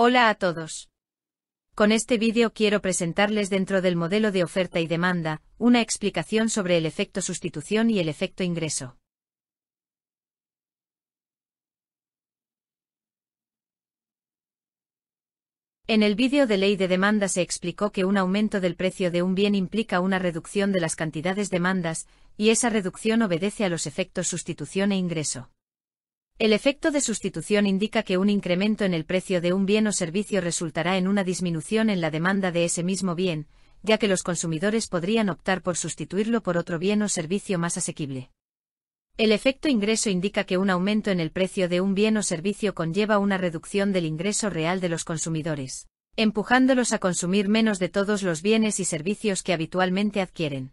Hola a todos. Con este vídeo quiero presentarles dentro del modelo de oferta y demanda, una explicación sobre el efecto sustitución y el efecto ingreso. En el vídeo de ley de demanda se explicó que un aumento del precio de un bien implica una reducción de las cantidades demandas, y esa reducción obedece a los efectos sustitución e ingreso. El efecto de sustitución indica que un incremento en el precio de un bien o servicio resultará en una disminución en la demanda de ese mismo bien, ya que los consumidores podrían optar por sustituirlo por otro bien o servicio más asequible. El efecto ingreso indica que un aumento en el precio de un bien o servicio conlleva una reducción del ingreso real de los consumidores, empujándolos a consumir menos de todos los bienes y servicios que habitualmente adquieren.